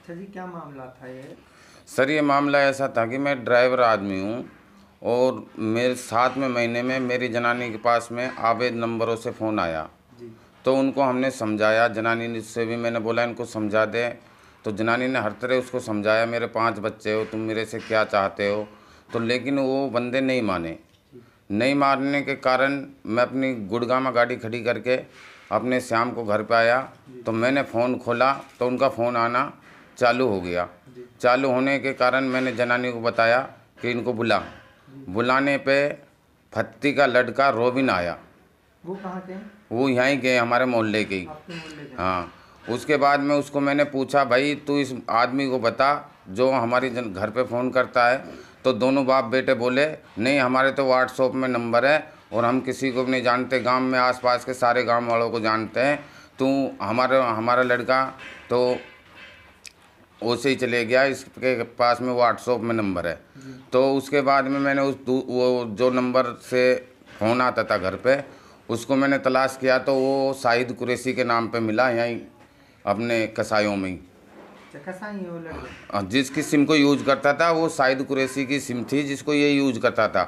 अच्छा जी क्या मामला था ये सर ये मामला ऐसा था कि मैं ड्राइवर आदमी हूँ और मेरे साथ में महीने में मेरी जनानी के पास में आवेद नंबरों से फ़ोन आया तो उनको हमने समझाया जनानी से भी मैंने बोला इनको समझा दे तो जनानी ने हर तरह उसको समझाया मेरे पांच बच्चे हो तुम मेरे से क्या चाहते हो तो लेकिन वो बंदे नहीं माने नहीं मारने के कारण मैं अपनी गुड़गामा गाड़ी खड़ी करके अपने श्याम को घर पर आया तो मैंने फ़ोन खोला तो उनका फ़ोन आना चालू हो गया चालू होने के कारण मैंने जनानी को बताया कि इनको बुला बुलाने पे फत्ती का लड़का रोबिन आया वो कहाँ वो यहाँ गए हमारे मोहल्ले के ही हाँ उसके बाद में उसको मैंने पूछा भाई तू इस आदमी को बता जो हमारे जन घर पे फ़ोन करता है तो दोनों बाप बेटे बोले नहीं हमारे तो व्हाट्सअप में नंबर है और हम किसी को भी नहीं जानते गांव में आसपास के सारे गांव वालों को जानते हैं तू हमारा हमारा लड़का तो उसे ही चले गया इसके पास में व्हाट्सअप में नंबर है तो उसके बाद में मैंने उस वो जो नंबर से फ़ोन आता था घर पे उसको मैंने तलाश किया तो वो शाहिद कुरेशी के नाम पे मिला यहीं अपने कसायों में ही अच्छा, हाँ, जिसकी सिम को यूज करता था वो शाहिद कुरेशी की सिम थी जिसको ये यूज करता था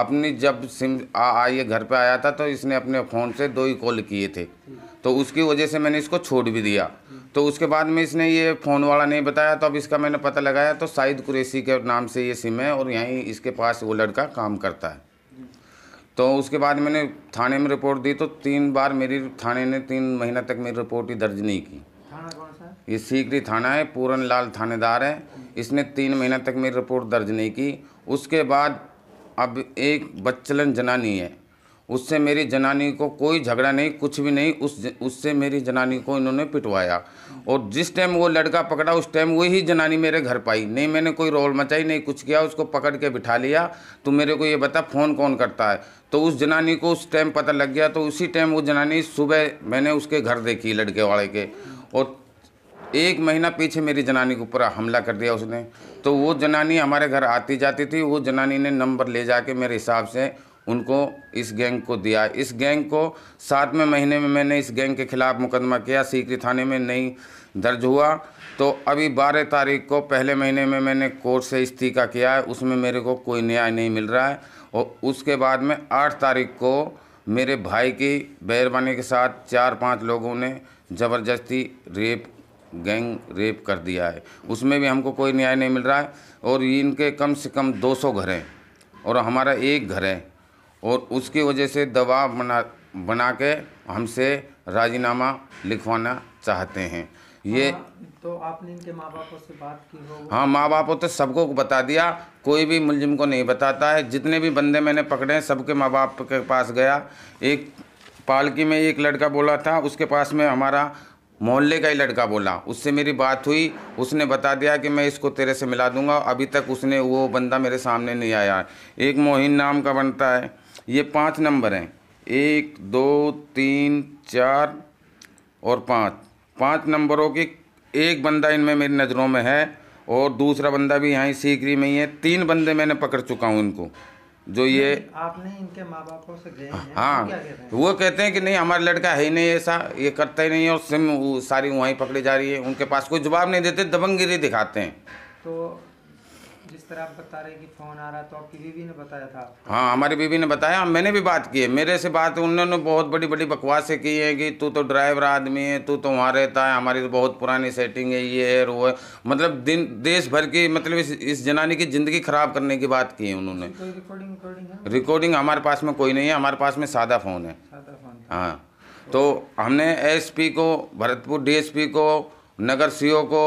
अपनी जब सिम आइए घर पे आया था तो इसने अपने फ़ोन से दो ही कॉल किए थे तो उसकी वजह से मैंने इसको छोड़ भी दिया तो उसके बाद में इसने ये फ़ोन वाला नहीं बताया तो अब इसका मैंने पता लगाया तो शाहिद कुरेसी के नाम से ये सिम है और यहीं इसके पास वो लड़का काम करता है तो उसके बाद मैंने थाने में रिपोर्ट दी तो तीन बार मेरी थाने ने तीन महीना तक मेरी रिपोर्ट ही दर्ज नहीं की ये सीकरी थाना है पूरन लाल थानेदार है इसने तीन महीना तक मेरी रिपोर्ट दर्ज नहीं की उसके बाद अब एक बच्चलन जनानी है उससे मेरी जनानी को कोई झगड़ा नहीं कुछ भी नहीं उस उससे मेरी जनानी को इन्होंने पिटवाया और जिस टाइम वो लड़का पकड़ा उस टाइम वही जनानी मेरे घर पाई नहीं मैंने कोई रोल मचाई नहीं कुछ किया उसको पकड़ के बिठा लिया तो मेरे को ये बता फ़ोन कौन करता है तो उस जनानी को उस टाइम पता लग गया तो उसी टाइम वो जनानी सुबह मैंने उसके घर देखी लड़के वाले के और एक महीना पीछे मेरी जनानी के ऊपर हमला कर दिया उसने तो वो जनानी हमारे घर आती जाती थी वो जनानी ने नंबर ले जाके मेरे हिसाब से उनको इस गैंग को दिया इस गैंग को सातवें महीने में मैंने इस गैंग के खिलाफ मुकदमा किया सीकरी थाने में नहीं दर्ज हुआ तो अभी बारह तारीख को पहले महीने में मैंने कोर्ट से इस्तीफा किया है उसमें मेरे को कोई न्याय नहीं मिल रहा है और उसके बाद में आठ तारीख को मेरे भाई की मेहरबानी के साथ चार पाँच लोगों ने ज़बरदस्ती रेप गैंग रेप कर दिया है उसमें भी हमको कोई न्याय नहीं मिल रहा है और इनके कम से कम 200 घर हैं और हमारा एक घर है और उसकी वजह से दबाव बना बना के हमसे राजीनामा लिखवाना चाहते हैं ये हाँ, तो आपने इनके माँ बापों से बात की हो हाँ माँ बापों तो सबको बता दिया कोई भी मुलजिम को नहीं बताता है जितने भी बंदे मैंने पकड़े हैं सबके माँ बाप के पास गया एक पालकी में एक लड़का बोला था उसके पास में हमारा मोहल्ले का ही लड़का बोला उससे मेरी बात हुई उसने बता दिया कि मैं इसको तेरे से मिला दूंगा अभी तक उसने वो बंदा मेरे सामने नहीं आया एक मोहिन नाम का बनता है ये पांच नंबर हैं एक दो तीन चार और पाँच पांच नंबरों की एक बंदा इनमें मेरी नज़रों में है और दूसरा बंदा भी यहाँ सीकरी में ही है तीन बंदे मैंने पकड़ चुका हूँ इनको जो ये आपने इनके माँ बापों से गए हाँ तो वो कहते हैं कि नहीं हमारा लड़का है ही नहीं ऐसा ये करता ही नहीं है और सिम सारी वहीं पकड़ी जा रही है उनके पास कोई जवाब नहीं देते दबंगगिरी दिखाते हैं तो जिस तरह आप बता रहे कि फोन आ रहा तो आपकी बीवी ने बताया था हाँ हमारी बीवी ने बताया मैंने भी बात की है मेरे से बात उन्होंने बहुत बड़ी बड़ी बकवासें की है कि तू तो ड्राइवर आदमी है तू तो वहाँ रहता है हमारी तो बहुत पुरानी सेटिंग है ये है वो है मतलब दिन देश भर की मतलब इस इस जनानी की ज़िंदगी खराब करने की बात की है उन्होंने रिकॉर्डिंग रिकॉर्डिंग हमारे पास में कोई नहीं है हमारे पास में सादा फ़ोन है हाँ तो हमने एस को भरतपुर डी को नगर सी को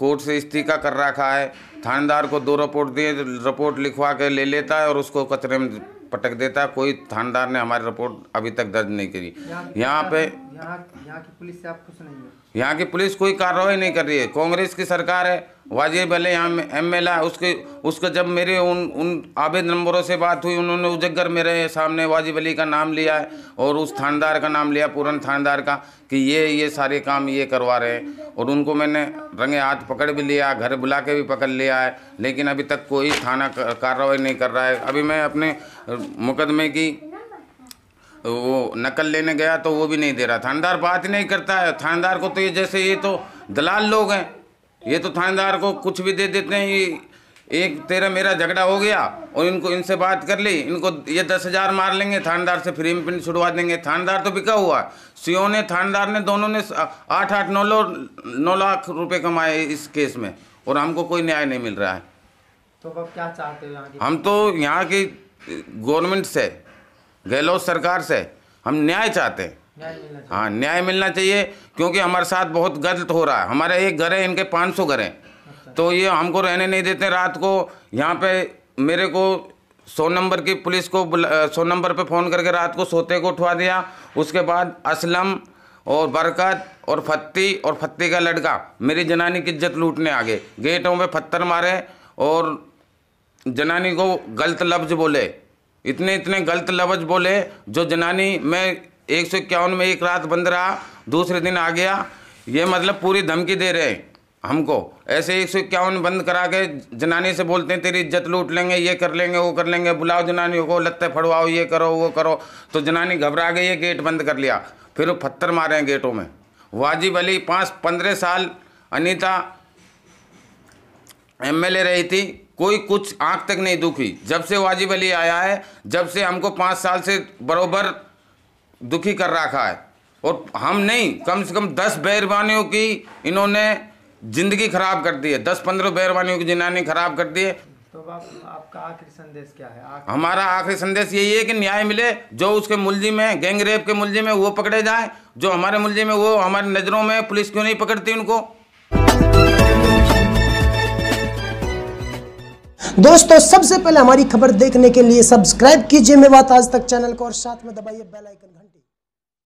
कोर्ट से इस्तीफा कर रखा है थानेदार को दो रिपोर्ट दिए रिपोर्ट लिखवा के ले लेता है और उसको कचरे में पटक देता है कोई थानेदार ने हमारी रिपोर्ट अभी तक दर्ज नहीं करी यहाँ पे यहाँ की पुलिस से आप नहीं यहाँ की पुलिस कोई कार्रवाई नहीं कर रही है कांग्रेस की सरकार है वाजिब अली एम एल है उसके उसका जब मेरे उन उन आबेद नंबरों से बात हुई उन्होंने उजगर मेरे सामने वाजिब अली का नाम लिया है और उस थानदार का नाम लिया पूरन थानदार का कि ये ये सारे काम ये करवा रहे हैं और उनको मैंने रंगे हाथ पकड़ भी लिया घर बुला के भी पकड़ लिया है लेकिन अभी तक कोई थाना कार्रवाई नहीं कर रहा है अभी मैं अपने मुकदमे की वो नकल लेने गया तो वो भी नहीं दे रहा थानेदार बात ही नहीं करता है थानेदार को तो ये जैसे ये तो दलाल लोग हैं ये तो थानेदार को कुछ भी दे देते हैं ये एक तेरा मेरा झगड़ा हो गया और इनको इनसे बात कर ली इनको ये दस हज़ार मार लेंगे थानेदार से फ्री में पिंड छुड़वा देंगे थानेदार तो बिका हुआ सीओ ने थानेदार ने दोनों ने आठ आठ नौ लो नौ लाख रुपए कमाए इस केस में और हमको कोई न्याय नहीं मिल रहा है तो अब क्या चाहते हो हम तो यहाँ की गवर्नमेंट से गहलोत सरकार से हम न्याय चाहते हैं हाँ न्याय मिलना चाहिए क्योंकि हमारे साथ बहुत गलत हो रहा है हमारे एक घर है इनके 500 घर हैं अच्छा। तो ये हमको रहने नहीं देते रात को यहाँ पे मेरे को सौ नंबर की पुलिस को सौ नंबर पे फ़ोन करके रात को सोते को उठवा दिया उसके बाद असलम और बरकत और फत्ती और फत्ती का लड़का मेरी जनानी की इज्जत लूटने आ गए गेटों पर पत्थर मारे और जनानी को गलत लफ्ज़ बोले इतने इतने गलत लफ्ज बोले जो जनानी मैं एक सौ इक्यावन में एक रात बंद रहा दूसरे दिन आ गया ये मतलब पूरी धमकी दे रहे हैं हमको ऐसे एक सौ इक्यावन बंद करा के जनानी से बोलते हैं तेरी इज्जत लूट लेंगे ये कर लेंगे वो कर लेंगे बुलाओ जनानी को लत्ते फड़वाओ ये करो वो करो तो जनानी घबरा गई ये गेट बंद कर लिया फिर पत्थर मारे हैं गेटों में वाजिब अली पाँच पंद्रह साल अनीता एमएलए रही थी कोई कुछ आँख तक नहीं दुखी जब से वाजिब अली आया है जब से हमको पाँच साल से बरोबर दुखी कर रखा है और हम नहीं कम से कम दस बैरवानियों की इन्होंने ज़िंदगी खराब कर दी है दस पंद्रह बेरबानियों की जिन्होंने खराब कर दी है तो आप, आपका आखिरी संदेश क्या है आखिर... हमारा आखिरी संदेश यही है कि न्याय मिले जो उसके मुलजिम है गैंगरेप के मुलजिम है वो पकड़े जाए जो हमारे मुलजिम है वो हमारी नज़रों में पुलिस क्यों नहीं पकड़ती उनको दोस्तों सबसे पहले हमारी खबर देखने के लिए सब्सक्राइब कीजिए बात आज तक चैनल को और साथ में दबाइए बेल आइकन